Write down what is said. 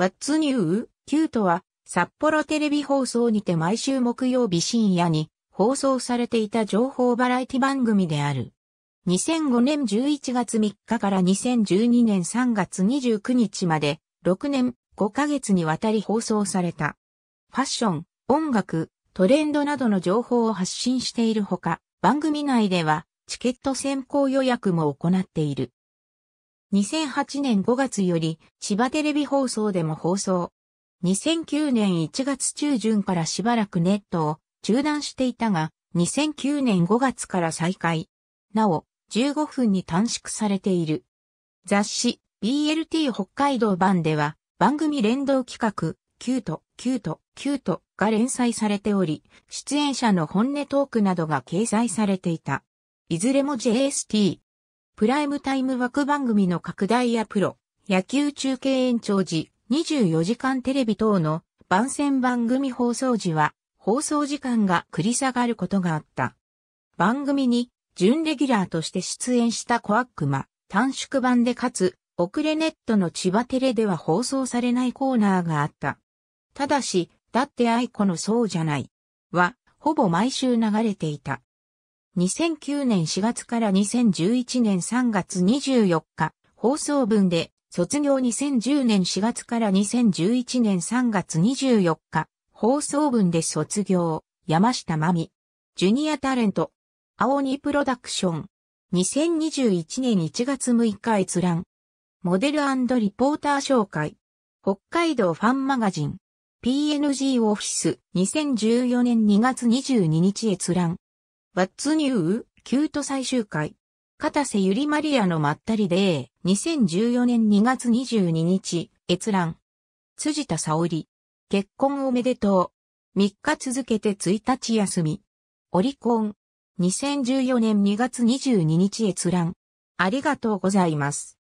What's New? Q とは、札幌テレビ放送にて毎週木曜日深夜に放送されていた情報バラエティ番組である。2005年11月3日から2012年3月29日まで6年5ヶ月にわたり放送された。ファッション、音楽、トレンドなどの情報を発信しているほか、番組内ではチケット先行予約も行っている。2008年5月より千葉テレビ放送でも放送。2009年1月中旬からしばらくネットを中断していたが、2009年5月から再開。なお、15分に短縮されている。雑誌 BLT 北海道版では番組連動企画、キュート、キュート、キュートが連載されており、出演者の本音トークなどが掲載されていた。いずれも JST、プライムタイム枠番組の拡大やプロ、野球中継延長時、24時間テレビ等の番宣番組放送時は、放送時間が繰り下がることがあった。番組に、準レギュラーとして出演したコアックマ、短縮版でかつ、遅れネットの千葉テレでは放送されないコーナーがあった。ただし、だって愛子のそうじゃない。は、ほぼ毎週流れていた。2009年4月から2011年3月24日、放送分で、卒業2010年4月から2011年3月24日、放送分で卒業、山下真美。ジュニアタレント、青にプロダクション。2021年1月6日閲覧。モデルリポーター紹介。北海道ファンマガジン。PNG オフィス2014年2月22日閲覧。What's New? キュート最終回。片瀬ゆりマリアのまったりで、2014年2月22日、閲覧。辻田沙織。結婚おめでとう。3日続けて1日休み。オリコン。2014年2月22日閲覧。ありがとうございます。